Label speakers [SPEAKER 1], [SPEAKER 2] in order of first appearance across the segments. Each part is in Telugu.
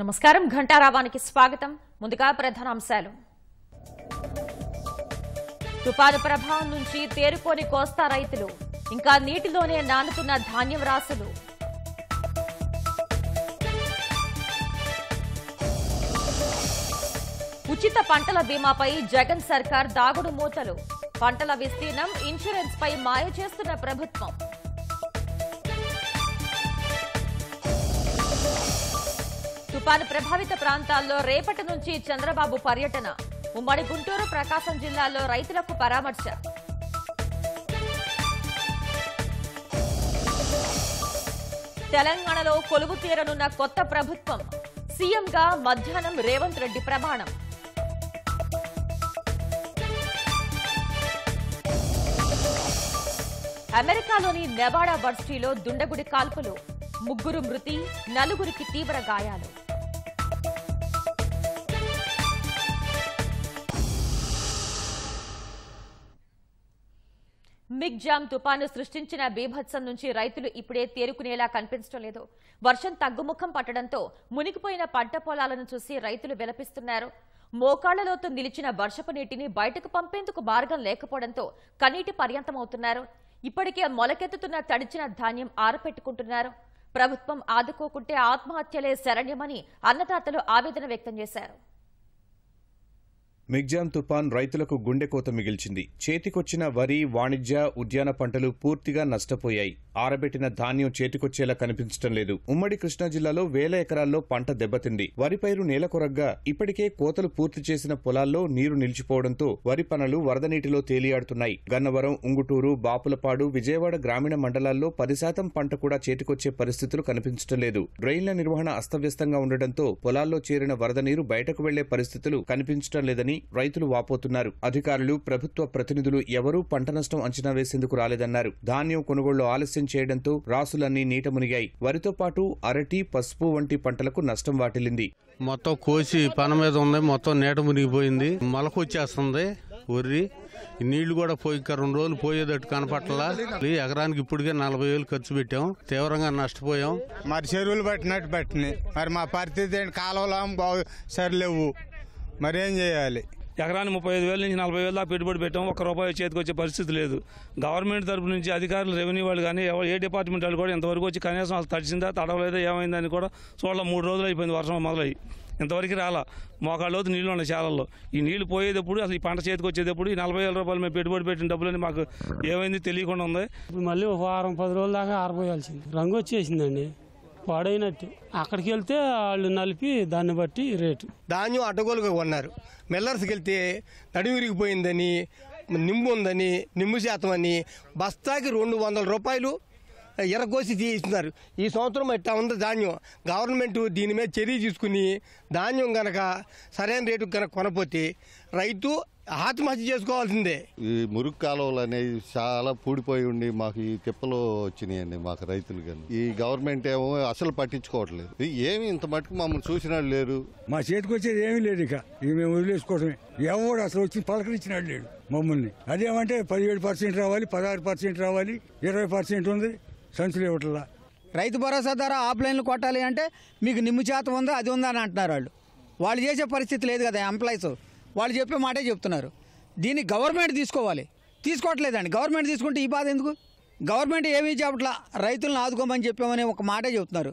[SPEAKER 1] నమస్కారం ఘంటారావానికి స్వాగతం ముందుగా ప్రధాన అంశాలు తుపాను ప్రభావం నుంచి తేరుకోని కోస్తా రైతులు ఇంకా నీటిలోనే నానుతున్న ధాన్యం రాసులు ఉచిత పంటల బీమాపై జగన్ సర్కార్ దాగుడు మూతలు పంటల విస్తీర్ణం ఇన్సూరెన్స్ పై మాయ చేస్తున్న ప్రభుత్వం తుపాను ప్రభావిత ప్రాంతాల్లో రేపటి నుంచి చంద్రబాబు పర్యటన ఉమ్మడి గుంటూరు ప్రకాశం జిల్లాలో రైతులకు పరామర్శ తెలంగాణలో కొలువు తీరనున్న కొత్త ప్రభుత్వం సీఎంగా మధ్యాహ్నం రేవంత్ రెడ్డి ప్రమాణం అమెరికాలోని నెవాడా వర్సిటీలో దుండగుడి కాల్పులు ముగ్గురు మృతి నలుగురికి తీవ్ర గాయాలు మిగ్ జామ్ తుపాను సృష్టించిన బీభత్సం నుంచి రైతులు ఇప్పుడే తేరుకునేలా కనిపించడం లేదు వర్షం తగ్గుముఖం పట్టడంతో మునిగిపోయిన పంట పొలాలను చూసి రైతులు విలపిస్తున్నారు మోకాళ్లలోతు నిలిచిన వర్షపు నీటిని బయటకు పంపేందుకు మార్గం లేకపోవడంతో కనీటి పర్యంతమవుతున్నారు ఇప్పటికే మొలకెత్తుతున్న తడిచిన ధాన్యం ఆరపెట్టుకుంటున్నారు ప్రభుత్వం ఆదుకోకుంటే ఆత్మహత్యలే శరణ్యమని అన్నదాతలు ఆవేదన వ్యక్తం చేశారు
[SPEAKER 2] మిగ్జామ్ తుపాన్ రైతులకు గుండెకోత మిగిల్చింది చేతికొచ్చిన వరి వాణిజ్య ఉద్యాన పంటలు పూర్తిగా నష్టపోయాయి ఆరబెట్టిన ధాన్యం చేతికొచ్చేలా కనిపించడం లేదు ఉమ్మడి కృష్ణా జిల్లాలో వేల ఎకరాల్లో పంట దెబ్బతింది వరి పైరు నేలకొరగ్గా ఇప్పటికే కోతలు పూర్తి చేసిన పొలాల్లో నీరు నిలిచిపోవడంతో వరి పనులు వరద నీటిలో తేలియాడుతున్నాయి గన్నవరం ఉంగుటూరు బాపులపాడు విజయవాడ గ్రామీణ మండలాల్లో పది శాతం పంట కూడా చేతికొచ్చే పరిస్థితులు కనిపించడం లేదు డ్రైన్ల నిర్వహణ అస్తవ్యస్తంగా ఉండడంతో పొలాల్లో చేరిన వరద నీరు బయటకు వెళ్లే పరిస్థితులు కనిపించడం లేదని రైతులు వాపోతున్నారు అధికారులు ప్రభుత్వ ప్రతినిధులు ఎవరూ పంట నష్టం అంచనా వేసేందుకు రాలేదన్నారు ధాన్యం కొనుగోళ్లు ఆలస్యం చేయడంతో రాసులన్నీ నీట మునిగాయి వరితో పాటు అరటి పసుపు వంటి పంటలకు నష్టం వాటిల్లింది మొత్తం కోసి పని మీద ఉంది మొత్తం నీట మునిగిపోయింది మొలకొచ్చేస్తుంది ఒర్రి నీళ్లు కూడా పోయి రెండు రోజులు పోయేటట్టు కనపట్లా ఎకరానికి ఇప్పటికే నలభై వేలు ఖర్చు పెట్టాం తీవ్రంగా నష్టపోయాం మరి చెరువులు పట్టినట్టు పట్టినాయి మరి మా పరిస్థితి కాలువలు సరిలేవు మరేం చేయాలి ఎకరాన్ని ముప్పై ఐదు వేల నుంచి నలభై వేల దాకా పెట్టుబడి పెట్టాం ఒక్క రూపాయి చేతికి వచ్చే పరిస్థితి లేదు గవర్నమెంట్ తరపు నుంచి అధికారులు రెవెన్యూ వాళ్ళు కానీ ఏ డిపార్ట్మెంట్ వాళ్ళు కూడా ఇంతవరకు వచ్చి కనీసం అసలు తడిచిందా తడవలేదా ఏమైందని కూడా చూడాల మూడు రోజులు అయిపోయింది వర్షం మొదలయ్యి ఇంతవరకు రాలా మోకాళ్ళలోతు నీళ్ళు ఉన్నాయి చాలల్లో ఈ నీళ్లు పోయేటప్పుడు అసలు ఈ పంట చేతికి వచ్చేటప్పుడు ఈ నలభై వేల రూపాయలు మేము పెట్టుబడి పెట్టిన డబ్బులని మాకు ఏమైంది తెలియకుండా ఉంది
[SPEAKER 3] మళ్ళీ ఒక వారం పది రోజుల దాకా ఆరిపోయాల్సింది రంగు వచ్చేసిందండి పాడైనట్టే అక్కడికి వెళ్తే వాళ్ళు నలిపి దాన్ని బట్టి రేటు ధాన్యం అడ్డగోలుగా కొన్నారు మిల్లర్స్కి వెళ్తే తడి విరిగిపోయిందని
[SPEAKER 2] నింబు ఉందని నిమ్ము శాతం అని బస్తాకి రెండు వందల రూపాయలు ఎర్రకోసి తీస్తున్నారు ఈ సంవత్సరం ఎట్లా ఉంది ధాన్యం గవర్నమెంట్ దీని మీద చర్య తీసుకుని ధాన్యం కనుక సరైన రేటు కనుక కొనపోతే రైతు ఆత్మహత్య చేసుకోవాల్సిందే ఈ మురుగు కాలువలు అనేవి చాలా పూడిపోయి ఉండి మాకు ఈ తిప్పలు వచ్చినాయండి మాకు రైతులు కానీ ఈ గవర్నమెంట్ ఏమో అసలు పట్టించుకోవట్లేదు ఏమి ఇంత మటుకు మమ్మల్ని చూసినాడు లేరు మా చేతికి వచ్చేది ఏమీ లేదు ఇక ఇవి మేము వదిలేసుకోవటమే ఎవడు అసలు వచ్చి పలకరించినాడు లేడు
[SPEAKER 3] మమ్మల్ని అదేమంటే పదిహేడు పర్సెంట్ రావాలి పదహారు పర్సెంట్ రావాలి ఇరవై పర్సెంట్ ఉంది సంచులు ఇవ్వట్లా రైతు భరోసా ద్వారా ఆఫ్లైన్లు కొట్టాలి అంటే మీకు నిమ్ము శాతం ఉందా అది ఉందా అని అంటున్నారు వాళ్ళు వాళ్ళు చేసే పరిస్థితి లేదు కదా ఎంప్లాయీస్ వాళ్ళు చెప్పే మాటే చెప్తున్నారు దీన్ని గవర్నమెంట్ తీసుకోవాలి తీసుకోవట్లేదండి గవర్నమెంట్ తీసుకుంటే ఈ బాధ ఎందుకు గవర్నమెంట్ ఏమీ చెప్పట్లా రైతులను ఆదుకోమని చెప్పామని ఒక మాటే చెప్తున్నారు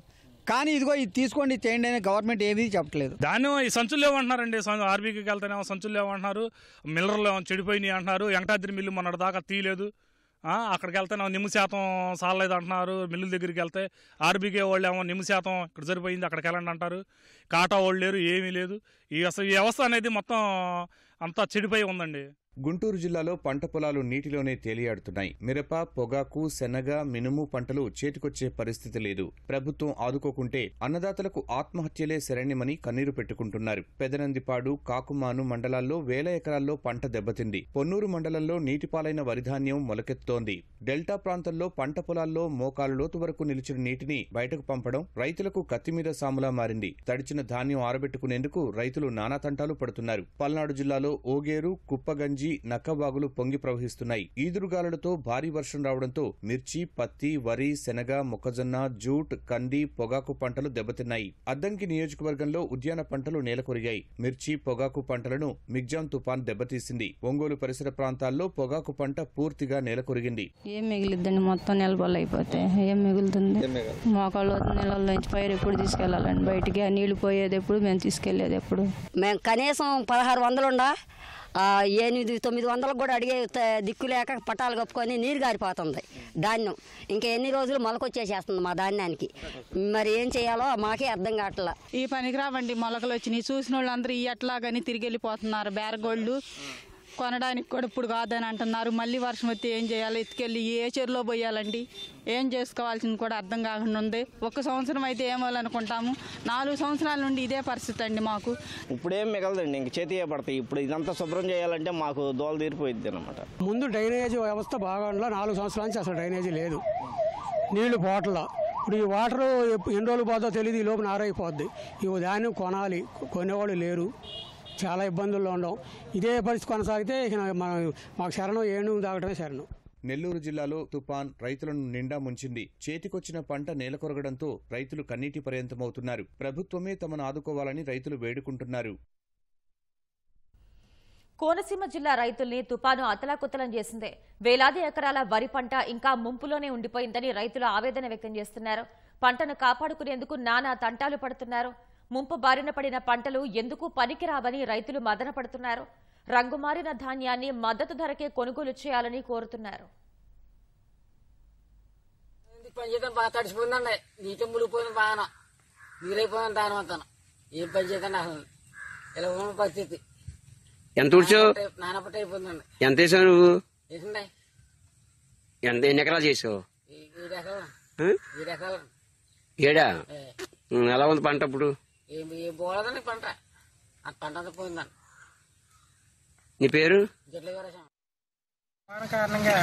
[SPEAKER 3] కానీ ఇదిగో ఇది తీసుకోండి చేయండి అని గవర్నమెంట్ ఏమీ చెప్పట్లేదు
[SPEAKER 2] దాన్ని ఈ సంచులు లేవంటున్నారండి ఆర్బీకి వెళ్తేనేమో సంచులు లేవంటున్నారు మిల్లర్లు చెడిపోయినాయి అంటున్నారు వెంకటాద్రి మిల్లు మొన్నటి దాకా తీయలేదు అక్కడికి వెళ్తే నిమ్ము శాతం సాలలేదు అంటున్నారు మిల్లుల దగ్గరికి వెళ్తే ఆర్బీకే వాళ్ళు ఏమో నిమ్మశాతం శాతం ఇక్కడ సరిపోయింది అక్కడికి వెళ్ళండి అంటారు కాటా వాళ్ళు లేరు ఏమీ లేదు ఈ అసలు ఈ వ్యవస్థ అనేది మొత్తం అంతా చెడిపోయి ఉందండి గుంటూరు జిల్లాలో పంట పొలాలు నీటిలోనే తేలియాడుతున్నాయి మిరప పొగాకు శనగ మినుము పంటలు చేతికొచ్చే పరిస్థితి లేదు ప్రభుత్వం ఆదుకోకుంటే అన్నదాతలకు ఆత్మహత్యలే శరణ్యమని కన్నీరు పెట్టుకుంటున్నారు పెదనందిపాడు కాకుమాను మండలాల్లో వేల ఎకరాల్లో పంట దెబ్బతింది పొన్నూరు మండలంలో నీటిపాలైన వరిధాన్యం మొలకెత్తోంది డెల్టా ప్రాంతంలో పంట పొలాల్లో మోకాలు లోతు వరకు నిలిచిన నీటిని బయటకు పంపడం రైతులకు కత్తిమీద సాములా మారింది తడిచిన ధాన్యం ఆరబెట్టుకునేందుకు రైతులు నానా తంటాలు పడుతున్నారు పల్నాడు జిల్లాలో ఓగేరు కుప్పగంజి నుంచి నక్కవాగులు పొంగి ప్రవహిస్తున్నాయి ఈదురుగాలులతో భారీ వర్షం రావడంతో మిర్చి పత్తి వరి శనగ మొక్కజొన్న జూట్ కంది పొగాకు పంటలు దెబ్బతిన్నాయి అద్దంకి నియోజకవర్గంలో ఉద్యాన పంటలు నేలకొరిగాయి మిర్చి పొగాకు పంటలను మిగ్జాం తుఫాన్ దెబ్బతీసింది ఒంగోలు పరిసర ప్రాంతాల్లో పొగాకు పంట పూర్తిగా నేలకొరిగింది
[SPEAKER 1] ఏం మిగిలిద్దండి మొత్తం నెలబొల్లు అయిపోతే
[SPEAKER 3] ఏం ఎప్పుడు బయటికి నీళ్లు పోయేది ఎప్పుడు మేము తీసుకెళ్లేది ఎప్పుడు మేము కనీసం పదహారు వందలుండా ఎనిమిది తొమ్మిది వందలకు కూడా అడిగే దిక్కు లేక పట్టాలు కప్పుకొని నీరు గారిపోతుంది ధాన్యం ఇంకా ఎన్ని రోజులు మొలకొచ్చేసేస్తుంది మా ధాన్యానికి మరి ఏం చేయాలో మాకే అర్థం కావట్లా ఈ పనికి రావండి మొలకలు వచ్చినాయి చూసిన వాళ్ళందరూ ఈ అట్లాగని తిరిగి వెళ్ళిపోతున్నారు బేరగోళ్ళు కొనడానికి కూడా ఇప్పుడు కాదని అంటున్నారు మళ్ళీ వర్షం వస్తే ఏం చేయాలి ఎత్తుకెళ్ళి ఏ చెరులో పోయాలండి ఏం చేసుకోవాల్సింది కూడా అర్థం కాకుండా ఉంది ఒక సంవత్సరం అయితే ఏమోవాలనుకుంటాము నాలుగు సంవత్సరాల నుండి ఇదే పరిస్థితి అండి మాకు ఇప్పుడేం మిగలదండి ఇంక చేతి పడతాయి ఇప్పుడు ఇదంతా శుభ్రం చేయాలంటే మాకు దోల తీరిపోయింది అనమాట ముందు డ్రైనేజ్ వ్యవస్థ బాగా నాలుగు సంవత్సరాల నుంచి అసలు డ్రైనేజీ లేదు నీళ్లు పోటలా ఇప్పుడు ఈ వాటర్ ఎన్ని రోజులు పోతుందో తెలియదు ఈ లోపు నారైపోద్ది ఇవి దాన్ని కొనాలి కొనేవాళ్ళు లేరు చాలా ఇబ్బందుల్లో ఉండవు ఇదే పరిస్థితి కొనసాగితే ఇక మాకు శరణం ఏను తాగటమే శరణం
[SPEAKER 2] నెల్లూరు జిల్లాలో తుపాన్ రైతులను నిండా ముంచింది చేతికొచ్చిన పంట నేలకొరగడంతో రైతులు కన్నీటి పర్యంతమవుతున్నారు ప్రభుత్వమే తమను ఆదుకోవాలని రైతులు వేడుకుంటున్నారు
[SPEAKER 1] కోనసీమ జిల్లా రైతుల్ని తుపాను అతలాకుతలం చేసిందే వేలాది ఎకరాల వరి పంట ఇంకా ముంపులోనే ఉండిపోయిందని రైతులు ఆవేదన వ్యక్తం చేస్తున్నారు పంటను కాపాడుకునేందుకు నానా తంటాలు పడుతున్నారు ముంపు బారిన పడిన పంటలు ఎందుకు పనికిరావని రైతులు మదనపడుతున్నారు రంగుమారిన ధాన్యాన్ని మద్దతు ధరకే కొనుగోలు చేయాలని కోరుతున్నారు
[SPEAKER 3] బాగా నీటి దాని ఎంత ఎంత నువ్వు ఎంత ఎన్ని ఎకరాలు చేసావు ఏడా ఎలా ఉంది పంట ఇప్పుడు
[SPEAKER 1] ఏం పంట ఆ పంట అంతా పోయిందని
[SPEAKER 3] నీ పేరు కారణంగా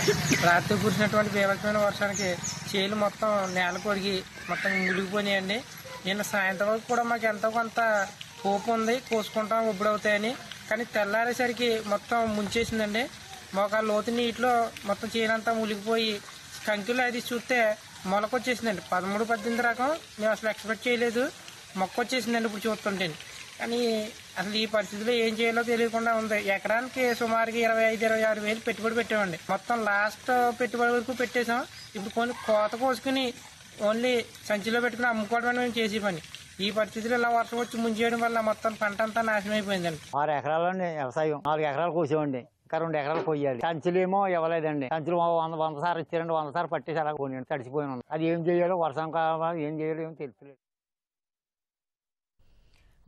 [SPEAKER 3] రాత్రి కురిసినటువంటి భీమకమైన వర్షానికి చేలు మొత్తం నేల కొరిగి మొత్తం మునిగిపోయినాయండి నిన్న సాయంత్రం వరకు కూడా మాకు ఎంతో కొంత కోపం ఉంది కోసుకుంటాం ఉబ్బుడవుతాయని కానీ తెల్లారేసరికి మొత్తం ముంచేసిందండి మాకు ఆ లోతు నీటిలో మొత్తం చేనంతా మునిగిపోయి కంకిలో అది చూస్తే మొలకొచ్చేసిందండి పదమూడు పద్దెనిమిది రకం మేము అసలు ఎక్స్పెక్ట్ చేయలేదు మొక్క వచ్చేసిందండి ఇప్పుడు చూస్తుంటే కానీ అసలు ఈ పరిస్థితిలో ఏం చేయాలో తెలియకుండా ఉంది ఎకరానికి సుమారుగా ఇరవై ఐదు ఇరవై ఆరు వేలు పెట్టుబడి పెట్టామండి మొత్తం లాస్ట్ పెట్టుబడి వరకు పెట్టేసాం ఇప్పుడు కొన్ని కోత కోసుకుని ఓన్లీ సంచిలో పెట్టుకుని అమ్ముకోవడం మేము చేసే పని ఈ పరిస్థితిలో ఇలా వర్షం వచ్చి ముంచేయడం వల్ల మొత్తం పంట అంతా నాశనం అయిపోయిందండి ఆరు ఎకరాలండి వ్యవసాయం నాలుగు ఎకరాలు కూర్చోండి ఇంకా రెండు ఎకరాలు కొయ్యాలి సంచులు ఏమో ఇవ్వలేదండి సంచులు వంద వంద సార్లు ఇచ్చారండి వంద సార్లు పట్టేసి అలా పోనీ తడిచిపోయిన అది ఏం చేయాలో వర్షం కావాలి ఏం చేయాలో ఏం తెలుసులేదు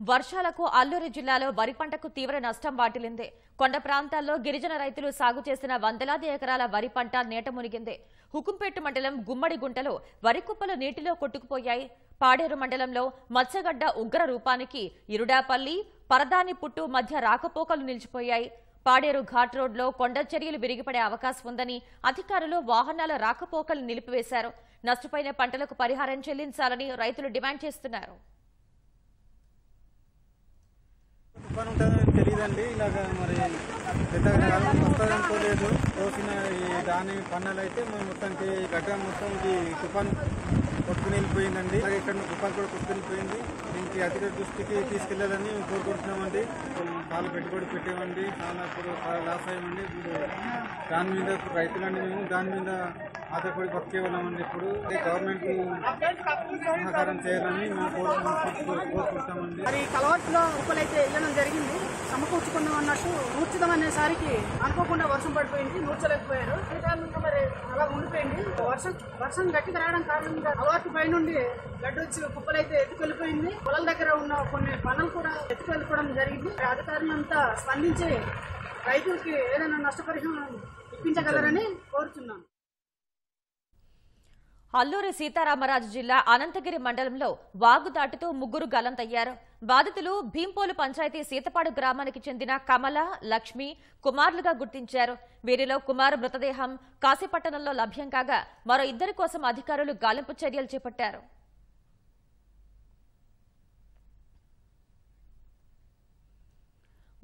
[SPEAKER 1] వర్షాలకు అల్లూరు జిల్లాలో వరి పంటకు తీవ్ర నష్టం వాటిల్లింది కొండ ప్రాంతాల్లో గిరిజన రైతులు సాగు చేసిన వందలాది ఎకరాల వరి పంట నేట మునిగింది హుకుంపేట మండలం గుమ్మడి గుంటలో వరి కుప్పలు నీటిలో కొట్టుకుపోయాయి పాడేరు మండలంలో మత్స్యగడ్డ ఉగ్ర రూపానికి ఇరుడాపల్లి పరదాని పుట్టు మధ్య రాకపోకలు నిలిచిపోయాయి పాడేరు ఘాట్ రోడ్లో కొండ చర్యలు విరిగిపడే అవకాశం ఉందని అధికారులు వాహనాల రాకపోకలు నిలిపివేశారు నష్టపోయిన పంటలకు పరిహారం చెల్లించాలని రైతులు డిమాండ్ చేస్తున్నారు తుఫాన్ ఉంటుందని తెలియదండి ఇలాగ మరి పెద్దగా పెద్ద వస్తుందనుకోలేదు కోసిన దాని పన్నెలు అయితే మొత్తానికి గడ్డ
[SPEAKER 2] మొత్తం ఇది తుఫాన్ కొట్టుకుని వెళ్ళిపోయిందండి అలాగే ఇక్కడ తుఫాన్ కూడా కొట్టుకుని పోయింది దీనికి అధిక దృష్టికి తీసుకెళ్లేదని కోరుకుంటున్నామండి పాలు పెట్టుబడి పెట్టేవండి చాలా ఇప్పుడు లాస్ అయ్యామండి
[SPEAKER 3] దాని మీద రైతులండి మేము దాని మీద ఆశపడి పక్కే ఉన్నామండి ఇప్పుడు గవర్నమెంట్ సహకారం చేయాలని కోరుకుంటామండి మరి కలవట్లో ఉప్పులైతే వెళ్ళడం జరిగింది సమకూర్చుకుందాం అన్నట్టు నూర్చుదాం అనేసరికి అనుకోకుండా వర్షం పడిపోయింది నూర్చలేకపోయారు కారణంగా మరి అలా ఉండిపోయింది వర్షం వర్షం గట్టి రావడం కారణంగా అలవాటు పై నుండి గడ్డు వచ్చి కుప్పలైతే ఎత్తుకెళ్ళిపోయింది పొలాల దగ్గర ఉన్న కొన్ని పనులు కూడా ఎత్తుకెళ్ళిపోవడం జరిగింది అధికారులు అంతా స్పందించి రైతులకి ఏదైనా నష్టపరిహారం ఇప్పించగలరని కోరుతున్నాను
[SPEAKER 1] అల్లూరి సీతారామరాజు జిల్లా అనంతగిరి మండలంలో వాగు దాటుతూ ముగ్గురు గలంతయ్యారు బాధితులు భీంపోలు పంచాయతీ సీతపాడు గ్రామానికి చెందిన కమల లక్ష్మి కుమారులుగా గుర్తించారు వీరిలో కుమార్ మృతదేహం కాశీపట్టణంలో లభ్యం కాగా మరో ఇద్దరి కోసం అధికారులు గాలింపు చర్యలు చేపట్టారు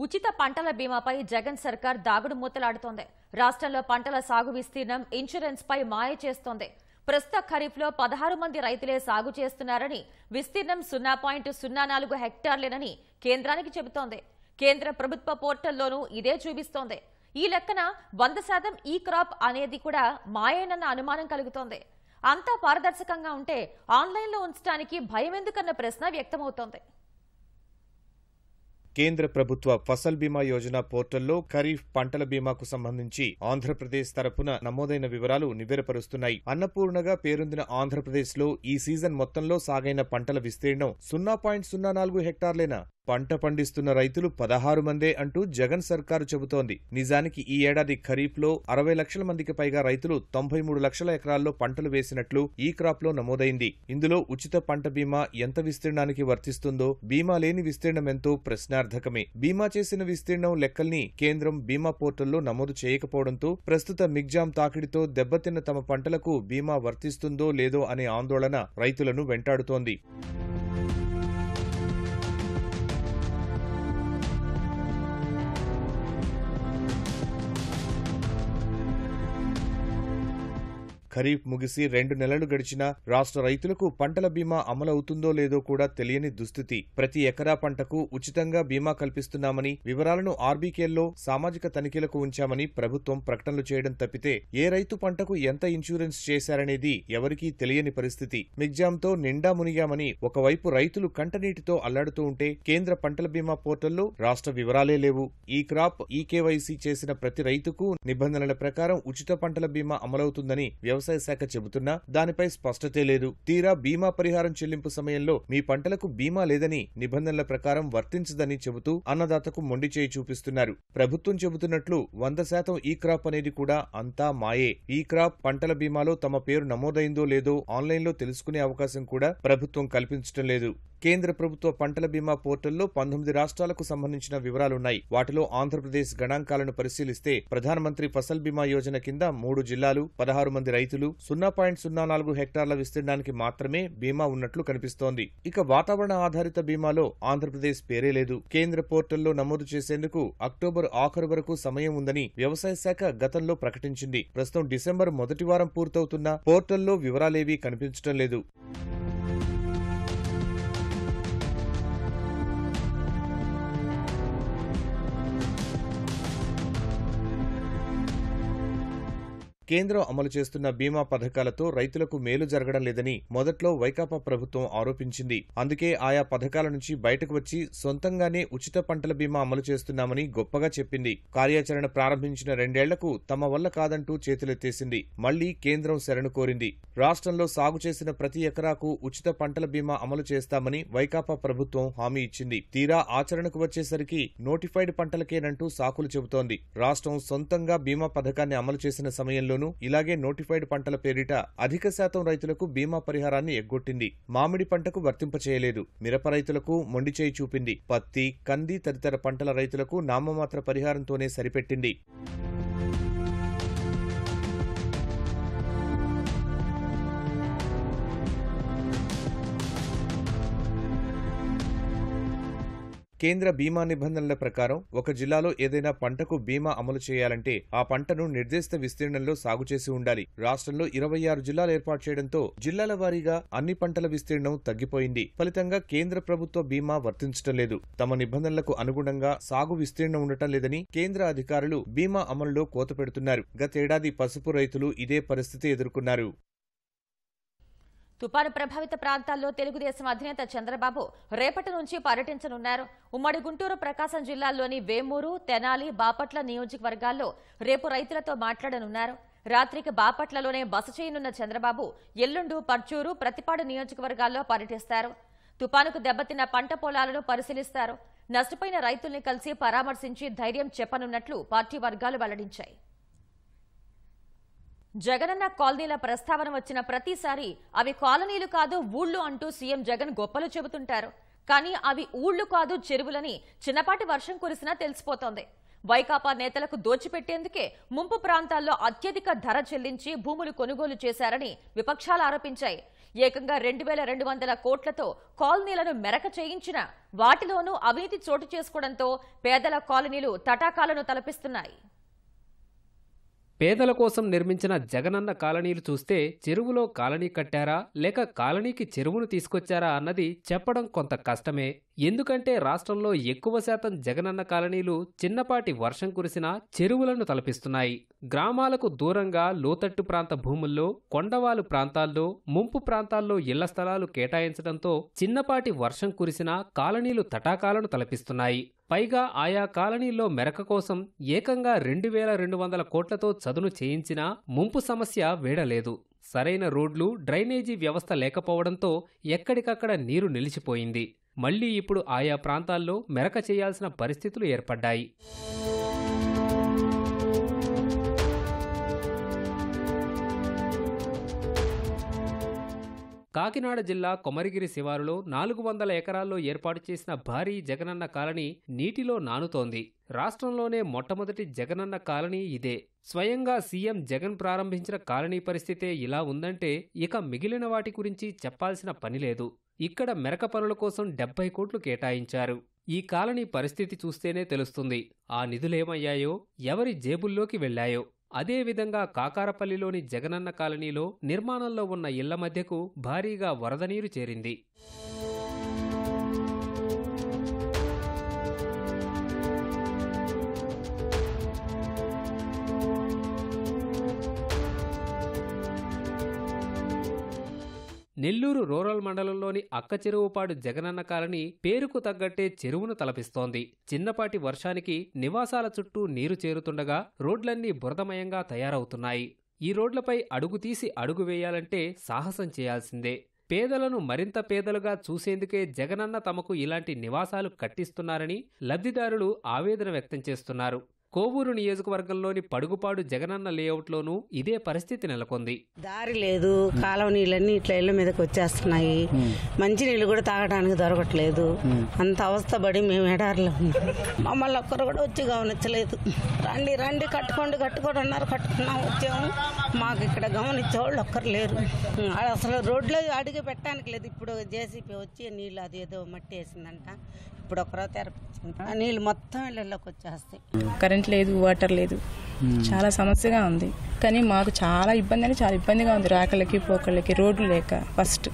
[SPEAKER 1] ఉచిత పంటల బీమాపై జగన్ సర్కార్ దాగుడు మూతలాడుతోంది రాష్ట్రంలో పంటల సాగు విస్తీర్ణం ఇన్సూరెన్స్ పై మాయ చేస్తోంది ప్రస్తుత ఖరీఫ్లో పదహారు మంది రైతులే సాగు చేస్తున్నారని విస్తీర్ణం సున్నా పాయింట్ సున్నా నాలుగు హెక్టార్లేనని కేంద్రానికి చెబుతోంది కేంద్ర ప్రభుత్వ పోర్టల్లోనూ ఇదే చూపిస్తోంది ఈ లెక్కన వంద శాతం ఈ క్రాప్ అనేది కూడా మాయేనన్న అనుమానం కలుగుతోంది అంతా పారదర్శకంగా ఉంటే ఆన్లైన్లో ఉంచడానికి భయమెందుకన్న ప్రశ్న వ్యక్తమవుతోంది
[SPEAKER 2] కేంద్ర ప్రభుత్వ ఫసల్ బీమా యోజన పోర్టల్లో ఖరీఫ్ పంటల బీమాకు సంబంధించి ఆంధ్రప్రదేశ్ తరపున నమోదైన వివరాలు నివేరపరుస్తున్నాయి అన్నపూర్ణగా పేరొందిన ఆంధ్రప్రదేశ్లో ఈ సీజన్ మొత్తంలో సాగైన పంటల విస్తీర్ణం సున్నా పాయింట్ సున్నా నాలుగు హెక్టార్లేనా పంట పండిస్తున్న రైతులు పదహారు మందే అంటూ జగన్ సర్కారు చెబుతోంది నిజానికి ఈ ఏడాది ఖరీఫ్లో అరవై లక్షల మందికి పైగా రైతులు తొంభై మూడు లక్షల ఎకరాల్లో పంటలు వేసినట్లు ఈ క్రాప్లో నమోదైంది ఇందులో ఉచిత పంట బీమా ఎంత విస్తీర్ణానికి వర్తిస్తుందో బీమా లేని విస్తీర్ణమెంతో ప్రశ్నార్థకమే బీమా చేసిన విస్తీర్ణం లెక్కల్ని కేంద్రం బీమా పోర్టల్లో నమోదు చేయకపోవడంతో ప్రస్తుత మిగ్జామ్ తాకిడితో దెబ్బతిన్న తమ పంటలకు బీమా వర్తిస్తుందో లేదో అనే ఆందోళన రైతులను వెంటాడుతోంది ఖరీఫ్ ముగిసి రెండు నెలలు గడిచినా రాష్ట్ర రైతులకు పంటల బీమా అమలవుతుందో లేదో కూడా తెలియని దుస్థితి ప్రతి ఎకరా పంటకు ఉచితంగా బీమా కల్పిస్తున్నామని వివరాలను ఆర్బీకేల్లో సామాజిక తనిఖీలకు ఉంచామని ప్రభుత్వం ప్రకటనలు చేయడం తప్పితే ఏ రైతు పంటకు ఎంత ఇన్సూరెన్స్ చేశారనేది ఎవరికీ తెలియని పరిస్థితి మిగ్జామ్తో నిండా మునిగామని ఒకవైపు రైతులు కంటనీటితో అల్లాడుతూ ఉంటే కేంద్ర పంటల బీమా పోర్టల్లో రాష్ట్ర వివరాలే లేవు ఈ క్రాప్ ఈ కేవైసీ చేసిన ప్రతి రైతుకు నిబంధనల ప్రకారం ఉచిత పంటల బీమా అమలవుతుందని వ్యవసాయ వ్యవసాయ శాఖ చెబుతున్నా దానిపై స్పష్టతే లేదు తీరా బీమా పరిహారం చెల్లింపు సమయంలో మీ పంటలకు బీమా లేదని నిబంధనల ప్రకారం వర్తించదని చెబుతూ అన్నదాతకు మొండి చేయి చూపిస్తున్నారు ప్రభుత్వం చెబుతున్నట్లు వంద శాతం ఈ క్రాప్ అనేది కూడా అంతా మాయే ఈ క్రాప్ పంటల బీమాలో తమ పేరు నమోదైందో లేదో ఆన్లైన్లో తెలుసుకునే అవకాశం కూడా ప్రభుత్వం కల్పించడం లేదు కేంద్ర ప్రభుత్వ పంటల బీమా పోర్టల్లో పంతొమ్మిది రాష్ట్రాలకు సంబంధించిన వివరాలున్నాయి వాటిలో ఆంధ్రప్రదేశ్ గణాంకాలను పరిశీలిస్తే ప్రధానమంత్రి ఫసల్ బీమా యోజన కింద మూడు జిల్లాలు పదహారు మంది రైతులు సున్నా పాయింట్ సున్నా నాలుగు హెక్టార్ల విస్తీర్ణానికి మాత్రమే బీమా ఉన్నట్లు కనిపిస్తోంది ఇక వాతావరణ ఆధారిత బీమాలో ఆంధ్రప్రదేశ్ పేరే లేదు కేంద్ర పోర్టల్లో నమోదు చేసేందుకు అక్టోబర్ ఆఖరు వరకు సమయం ఉందని వ్యవసాయ శాఖ గతంలో ప్రకటించింది ప్రస్తుతం డిసెంబర్ మొదటి వారం పూర్తవుతున్నా పోర్టల్లో వివరాలేవీ కనిపించడం లేదు కేంద్రం అమలు చేస్తున్న బీమా పథకాలతో రైతులకు మేలు జరగడం లేదని మొదట్లో వైకాపా ప్రభుత్వం ఆరోపించింది అందుకే ఆయా పథకాల నుంచి బయటకు వచ్చి సొంతంగానే ఉచిత పంటల బీమా అమలు చేస్తున్నామని గొప్పగా చెప్పింది కార్యాచరణ ప్రారంభించిన రెండేళ్లకు తమ వల్ల కాదంటూ చేతులెత్తేసింది మళ్లీ కేంద్రం శరణు కోరింది రాష్ట్రంలో సాగు చేసిన ప్రతి ఎకరాకు ఉచిత పంటల బీమా అమలు చేస్తామని వైకాపా ప్రభుత్వం హామీ ఇచ్చింది తీరా ఆచరణకు వచ్చేసరికి నోటిఫైడ్ పంటలకేనంటూ సాకులు చెబుతోంది రాష్ట్రం సొంతంగా బీమా పథకాన్ని అమలు చేసిన సమయంలో రైతులలోనూ ఇలాగే నోటిఫైడ్ పంటల పేరిట అధిక శాతం రైతులకు బీమా పరిహారాన్ని ఎగ్గొట్టింది మామిడి పంటకు వర్తింపచేయలేదు మిరప రైతులకు మొండి చేయి చూపింది పత్తి కంది తదితర పంటల రైతులకు నామమాత్ర పరిహారంతోనే సరిపెట్టింది కేంద్ర బీమా నిబంధనల ప్రకారం ఒక జిల్లాలో ఏదైనా పంటకు బీమా అమలు చేయాలంటే ఆ పంటను నిర్దిష్ట విస్తీర్ణంలో సాగు చేసి ఉండాలి రాష్ట్రంలో ఇరవై ఆరు జిల్లాలు ఏర్పాటు చేయడంతో జిల్లాల వారీగా అన్ని పంటల విస్తీర్ణం తగ్గిపోయింది ఫలితంగా కేంద్ర ప్రభుత్వ బీమా వర్తించటం లేదు తమ నిబంధనలకు అనుగుణంగా సాగు విస్తీర్ణం ఉండటం లేదని కేంద్ర అధికారులు బీమా అమలులో కోత పెడుతున్నారు గతేడాది పసుపు రైతులు ఇదే పరిస్థితి ఎదుర్కొన్నారు
[SPEAKER 1] తుపాను ప్రభావిత ప్రాంతాల్లో తెలుగుదేశం అధినేత చంద్రబాబు రేపటి నుంచి పర్యటించనున్నారు ఉమ్మడి గుంటూరు ప్రకాశం జిల్లాల్లోని వేమూరు తెనాలి బాపట్ల నియోజకవర్గాల్లో రేపు రైతులతో మాట్లాడనున్నారు రాత్రికి బాపట్లలోనే బస చేయనున్న చంద్రబాబు ఎల్లుండు పర్చూరు ప్రతిపాడు నియోజకవర్గాల్లో పర్యటిస్తారు తుపానుకు దెబ్బతిన్న పంట పొలాలను పరిశీలిస్తారు నష్టపోయిన రైతుల్ని కలిసి పరామర్శించి ధైర్యం చెప్పనున్నట్లు పార్టీ వర్గాలు వెల్లడించాయి జగనన్న కాలనీల ప్రస్తావన వచ్చిన ప్రతిసారి అవి కాలనీలు కాదు ఊళ్ళు అంటూ సీఎం జగన్ గొప్పలు చెబుతుంటారు కానీ అవి ఊళ్ళు కాదు చెరువులని చిన్నపాటి వర్షం కురిసినా తెలిసిపోతోంది వైకాపా నేతలకు దోచిపెట్టేందుకే ముంపు ప్రాంతాల్లో అత్యధిక ధర చెల్లించి భూములు కొనుగోలు చేశారని విపక్షాలు ఆరోపించాయి ఏకంగా రెండు వేల రెండు వందల కోట్లతో కాలనీలను మెరక చేయించిన వాటిలోనూ అవినీతి చోటు చేసుకోవడంతో పేదల కాలనీలు తటాకాలను తలపిస్తున్నాయి
[SPEAKER 3] పేదల కోసం నిర్మించిన జగనన్న కాలనీలు చూస్తే చెరువులో కాలనీ కట్టారా లేక కాలనీకి చెరువును తీసుకొచ్చారా అన్నది చెప్పడం కొంత కష్టమే ఎందుకంటే రాష్ట్రంలో ఎక్కువ శాతం జగనన్న కాలనీలు చిన్నపాటి వర్షం కురిసినా చెరువులను తలపిస్తున్నాయి గ్రామాలకు దూరంగా లోతట్టు ప్రాంత భూముల్లో కొండవాలు ప్రాంతాల్లో ముంపు ప్రాంతాల్లో ఇళ్ల స్థలాలు కేటాయించడంతో చిన్నపాటి వర్షం కురిసినా కాలనీలు తటాకాలను తలపిస్తున్నాయి పైగా ఆయా కాలనీల్లో మెరక కోసం ఏకంగా రెండు వేల రెండు వందల కోట్లతో చదును చేయించినా ముంపు సమస్య వేడలేదు సరైన రోడ్లు డ్రైనేజీ వ్యవస్థ లేకపోవడంతో ఎక్కడికక్కడ నీరు నిలిచిపోయింది మళ్లీ ఇప్పుడు ఆయా ప్రాంతాల్లో మెరక చేయాల్సిన పరిస్థితులు ఏర్పడ్డాయి కాకినాడ జిల్లా కొమరిగిరి శివారులో నాలుగు వందల ఎకరాల్లో ఏర్పాటు చేసిన భారీ జగనన్న కాలనీ నీటిలో నానుతోంది రాష్ట్రంలోనే మొట్టమొదటి జగనన్న కాలనీ ఇదే స్వయంగా సీఎం జగన్ ప్రారంభించిన కాలనీ పరిస్థితే ఇలా ఉందంటే ఇక మిగిలిన వాటి గురించి చెప్పాల్సిన పనిలేదు ఇక్కడ మెరక పనుల కోసం డెబ్బై కోట్లు కేటాయించారు ఈ కాలనీ పరిస్థితి చూస్తేనే తెలుస్తుంది ఆ నిధులేమయ్యాయో ఎవరి జేబుల్లోకి వెళ్లాయో అదేవిధంగా కాకారపల్లిలోని జగనన్న కాలనీలో నిర్మాణంలో ఉన్న ఇళ్ల మధ్యకు భారీగా వరద నీరు చేరింది నెల్లూరు రూరల్ మండలంలోని అక్క చెరువుపాడు జగనన్న కాలనీ పేరుకు తగ్గట్టే చెరువును తలపిస్తోంది చిన్నపాటి వర్షానికి నివాసాల చుట్టూ నీరు చేరుతుండగా రోడ్లన్నీ బురదమయంగా తయారవుతున్నాయి ఈ రోడ్లపై అడుగు తీసి అడుగు వేయాలంటే సాహసం చేయాల్సిందే పేదలను మరింత పేదలుగా చూసేందుకే జగనన్న తమకు ఇలాంటి నివాసాలు కట్టిస్తున్నారని లబ్ధిదారులు ఆవేదన వ్యక్తం చేస్తున్నారు కోవూరు నియోజకవర్గంలోని పడుగుపాడు జగనన్న లేఅవుట్లోనూ ఇదే పరిస్థితి నెలకొంది దారి లేదు కాలువ నీళ్ళన్నీ ఇట్లా ఇళ్ళ మీదకి వచ్చేస్తున్నాయి hmm. మంచి నీళ్ళు కూడా తాగడానికి దొరకట్లేదు hmm. అంత అవస్థ పడి మేము ఎడారిలో మమ్మల్ని ఒక్కరు కూడా వచ్చి గమనించలేదు రండి రండి కట్టుకోండి కట్టుకోండి అన్నారు కట్టుకున్నాం వచ్చాము మాకు ఇక్కడ గమనించే వాళ్ళు ఒక్కరు లేరు అసలు రోడ్లో అడిగి పెట్టడానికి లేదు ఇప్పుడు జేసీపీ వచ్చి నీళ్ళు అది ఏదో మట్టి వేసిందంట ఇప్పుడు ఒకరో తెరపించింది నీళ్ళు మొత్తం ఇళ్ళలోకి వచ్చేస్తాయి కరెంట్ hmm. కరెంట్ లేదు వాటర్ లేదు చాలా సమస్యగా ఉంది కానీ మాకు చాలా ఇబ్బంది అని చాలా ఇబ్బందిగా ఉంది రాకళ్ళకి పోకళ్ళకి రోడ్లు లేక ఫస్ట్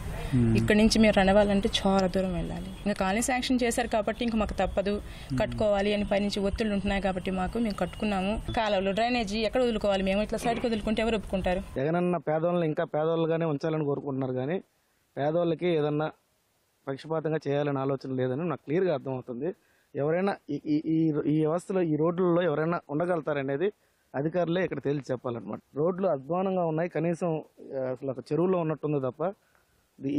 [SPEAKER 3] ఇక్కడ నుంచి మీరు రనవాలంటే చాలా దూరం వెళ్ళాలి ఇంకా కాలనీ శాంక్షన్ చేశారు కాబట్టి ఇంకా మాకు తప్పదు కట్టుకోవాలి అని పైనుంచి ఒత్తిళ్ళు ఉంటున్నాయి కాబట్టి మాకు మేము కట్టుకున్నాము కాలంలో డ్రైనేజీ
[SPEAKER 1] ఎక్కడ వదులుకోవాలి మేము ఇట్లా సైడ్కి వదులుకుంటే ఎవరు ఒప్పుకుంటారు
[SPEAKER 3] జగనన్న పేదోళ్ళని ఇంకా పేదోళ్ళుగానే ఉంచాలని కోరుకుంటున్నారు
[SPEAKER 2] కానీ పేదోళ్ళకి ఏదన్నా పక్షపాతంగా చేయాలని ఆలోచన లేదని నాకు క్లియర్గా అర్థమవుతుంది ఎవరైనా ఈ ఈ వ్యవస్థలో ఈ రోడ్లలో ఎవరైనా ఉండగలుగుతారనేది అధికారులే ఇక్కడ తేల్చి చెప్పాలన్నమాట రోడ్లు అధ్వానంగా ఉన్నాయి కనీసం అసలు ఒక చెరువులో ఉన్నట్టుంది తప్ప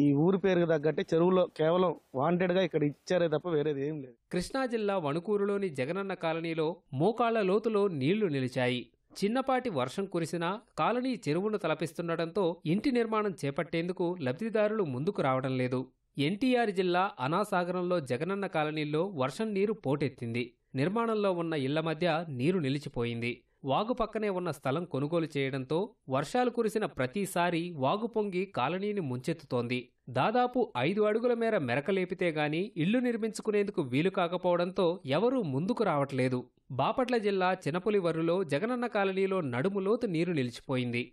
[SPEAKER 3] ఈ ఊరి పేరుకు తగ్గట్టే చెరువులో కేవలం వాంటెడ్గా ఇక్కడ ఇచ్చారే తప్ప వేరేది ఏం లేదు కృష్ణా జిల్లా వణుకూరులోని జగనన్న కాలనీలో మోకాళ్ల లోతులో నీళ్లు నిలిచాయి చిన్నపాటి వర్షం కురిసినా కాలనీ చెరువును తలపిస్తుండటంతో ఇంటి నిర్మాణం చేపట్టేందుకు లబ్ధిదారులు ముందుకు రావడం లేదు ఎన్టీఆర్ జిల్లా అనాసాగరంలో జగనన్న కాలనీలో వర్షం నీరు పోటెత్తింది నిర్మాణంలో ఉన్న ఇళ్ల మధ్య నీరు నిలిచిపోయింది వాగు పక్కనే ఉన్న స్థలం కొనుగోలు చేయడంతో వర్షాలు కురిసిన ప్రతిసారి వాగు పొంగి కాలనీని ముంచెత్తుతోంది దాదాపు ఐదు అడుగుల మేర మెరకలేపితే గాని ఇళ్లు నిర్మించుకునేందుకు వీలు కాకపోవడంతో ఎవరూ ముందుకు రావట్లేదు బాపట్ల జిల్లా చినపులివర్రులో జగనన్న కాలనీలో నడుములోతు నీరు నిలిచిపోయింది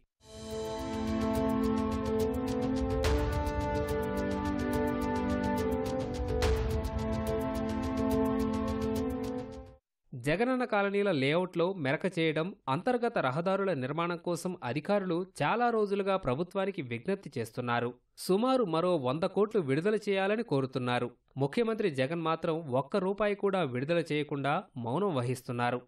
[SPEAKER 3] జగనన్న కాలనీల లేఅవుట్లో మెరక చేయడం అంతర్గత రహదారుల నిర్మాణం కోసం అధికారులు చాలా రోజులుగా ప్రభుత్వానికి విజ్ఞప్తి చేస్తున్నారు సుమారు మరో వంద కోట్లు విడుదల చేయాలని కోరుతున్నారు ముఖ్యమంత్రి జగన్ మాత్రం ఒక్క రూపాయి కూడా విడుదల చేయకుండా మౌనం వహిస్తున్నారు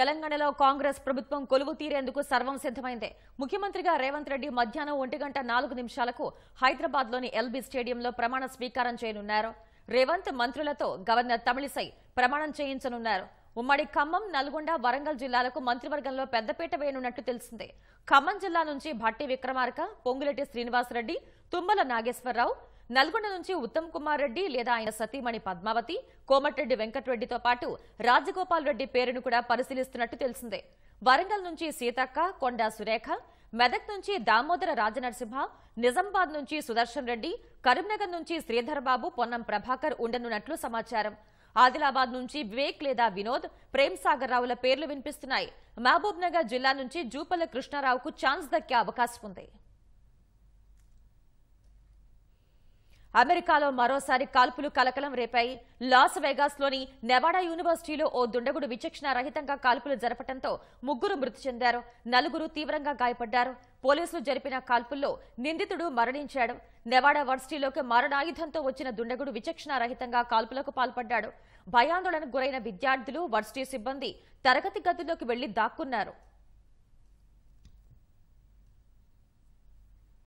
[SPEAKER 1] తెలంగాణలో కాంగ్రెస్ ప్రభుత్వం కొలువు తీరేందుకు సర్వం సిద్ధమైంది ముఖ్యమంత్రిగా రేవంత్ రెడ్డి మధ్యాహ్నం ఒంటి గంట నాలుగు నిమిషాలకు హైదరాబాద్లోని ఎల్బీ స్టేడియంలో ప్రమాణ స్వీకారం చేయనున్నారు రేవంత్ మంత్రులతో గవర్నర్ తమిళిసై ప్రమాణం చేయించనున్నారు ఉమ్మడి ఖమ్మం నల్గొండ వరంగల్ జిల్లాలకు మంత్రివర్గంలో పెద్దపీట వేయనున్నట్టు తెలిసిందే ఖమ్మం జిల్లా నుంచి భట్టి విక్రమార్క పొంగులెట్టి శ్రీనివాసరెడ్డి తుమ్మల నాగేశ్వరరావు నల్గొండ నుంచి ఉత్తమ్ కుమార్ రెడ్డి లేదా ఆయన సతీమణి పద్మావతి కోమటిరెడ్డి వెంకటరెడ్డితో పాటు రాజగోపాల్ రెడ్డి పేరును కూడా పరిశీలిస్తున్నట్టు తెలిసిందే వరంగల్ నుంచి సీతక్క కొండా సురేఖ మెదక్ నుంచి దామోదర రాజనరసింహ నిజామాబాద్ నుంచి సుదర్శన్ రెడ్డి కరీంనగర్ నుంచి శ్రీధర్బాబు పొన్నం ప్రభాకర్ ఉండనున్నట్లు సమాచారం ఆదిలాబాద్ నుంచి వివేక్ లేదా వినోద్ ప్రేమ్ సాగర్ రావుల పేర్లు వినిపిస్తున్నాయి మహబూబ్ నగర్ జిల్లా నుంచి జూపల కృష్ణారావుకు ఛాన్స్ దక్కే అవకాశం ఉంది అమెరికాలో మరోసారి కాల్పులు కలకలం రేపాయి లాస్ వేగాస్లోని నెవాడా యూనివర్సిటీలో ఓ దుండగుడు విచక్షణ రహితంగా కాల్పులు జరపడంతో ముగ్గురు మృతి చెందారు నలుగురు తీవ్రంగా గాయపడ్డారు పోలీసులు జరిపిన కాల్పుల్లో నిందితుడు మరణించాడు నెవాడా వర్సిటీలోకి మరణాయుధంతో వచ్చిన దుండగుడు విచక్షణ రహితంగా కాల్పులకు పాల్పడ్డాడు భయాందోళనకు గురైన విద్యార్థులు వర్సిటీ సిబ్బంది తరగతి గదిలోకి వెళ్లి దాక్కున్నారు